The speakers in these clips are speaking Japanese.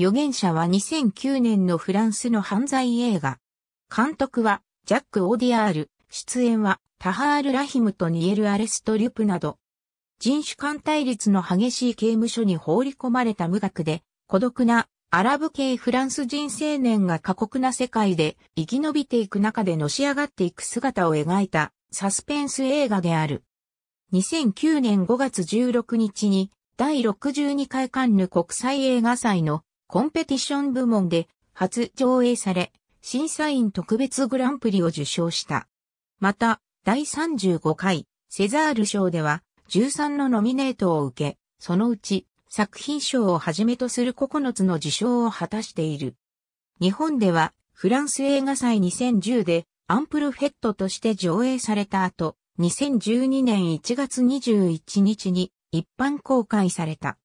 預言者は2009年のフランスの犯罪映画。監督はジャック・オーディアール、出演はタハール・ラヒムとニエル・アレスト・リュプなど、人種間対立の激しい刑務所に放り込まれた無学で、孤独なアラブ系フランス人青年が過酷な世界で生き延びていく中でのし上がっていく姿を描いたサスペンス映画である。2009年5月16日に第62回カンヌ国際映画祭のコンペティション部門で初上映され、審査員特別グランプリを受賞した。また、第35回セザール賞では13のノミネートを受け、そのうち作品賞をはじめとする9つの受賞を果たしている。日本ではフランス映画祭2010でアンプルフェットとして上映された後、2012年1月21日に一般公開された。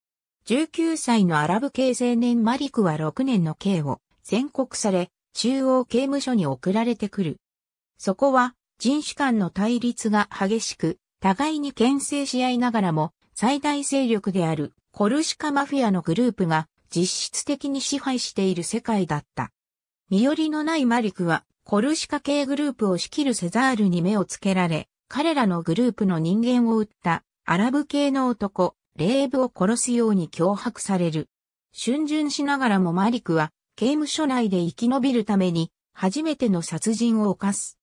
19歳のアラブ系青年マリクは6年の刑を宣告され、中央刑務所に送られてくる。そこは人種間の対立が激しく、互いに牽制し合いながらも、最大勢力であるコルシカマフィアのグループが実質的に支配している世界だった。身寄りのないマリクは、コルシカ系グループを仕切るセザールに目をつけられ、彼らのグループの人間を撃ったアラブ系の男、霊部を殺すように脅迫される。逡巡しながらもマリクは刑務所内で生き延びるために初めての殺人を犯す。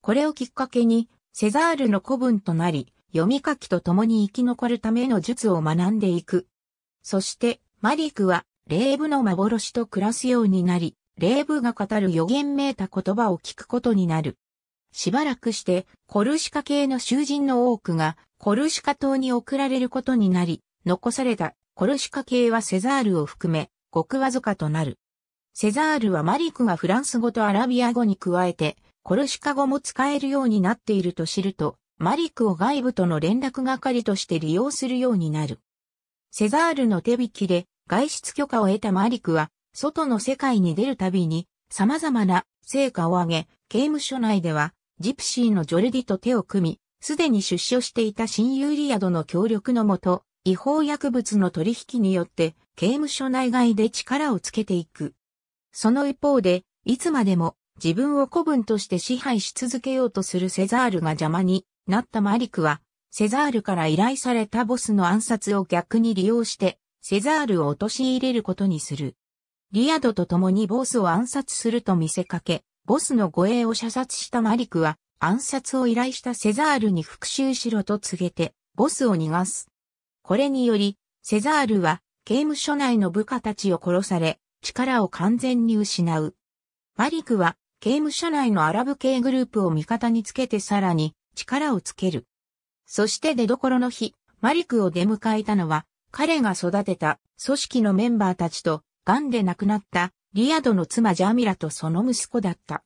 これをきっかけにセザールの子分となり、読み書きと共に生き残るための術を学んでいく。そしてマリクは霊部の幻と暮らすようになり、霊部が語る予言めいた言葉を聞くことになる。しばらくして、コルシカ系の囚人の多くが、コルシカ島に送られることになり、残されたコルシカ系はセザールを含め、極わずかとなる。セザールはマリクがフランス語とアラビア語に加えて、コルシカ語も使えるようになっていると知ると、マリクを外部との連絡係として利用するようになる。セザールの手引きで外出許可を得たマリクは、外の世界に出るたびに、様々な成果を上げ、刑務所内ではジプシーのジョルディと手を組み、すでに出所していた親友リアドの協力のもと、違法薬物の取引によって、刑務所内外で力をつけていく。その一方で、いつまでも自分を古文として支配し続けようとするセザールが邪魔になったマリクは、セザールから依頼されたボスの暗殺を逆に利用して、セザールを陥れることにする。リアドと共にボスを暗殺すると見せかけ、ボスの護衛を射殺したマリクは、暗殺を依頼したセザールに復讐しろと告げて、ボスを逃がす。これにより、セザールは、刑務所内の部下たちを殺され、力を完全に失う。マリクは、刑務所内のアラブ系グループを味方につけてさらに、力をつける。そして出所の日、マリクを出迎えたのは、彼が育てた組織のメンバーたちと、癌で亡くなったリアドの妻ジャミラとその息子だった。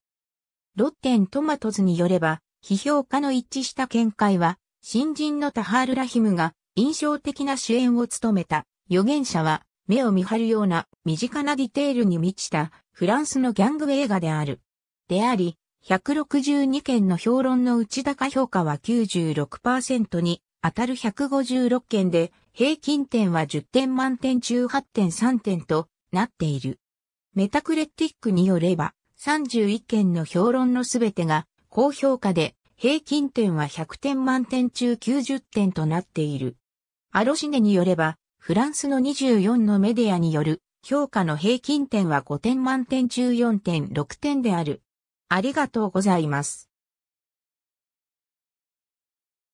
ロッテントマトズによれば、批評家の一致した見解は、新人のタハール・ラヒムが印象的な主演を務めた、予言者は、目を見張るような身近なディテールに満ちたフランスのギャング映画である。であり、162件の評論の内高評価は96%に当たる156件で平均点は10点満点中8.3点となっている。メタクレティックによれば、31件の評論のすべてが高評価で、平均点は100点満点中90点となっている。アロシネによれば、フランスの24のメディアによる評価の平均点は5点満点中4.6点である。ありがとうございます。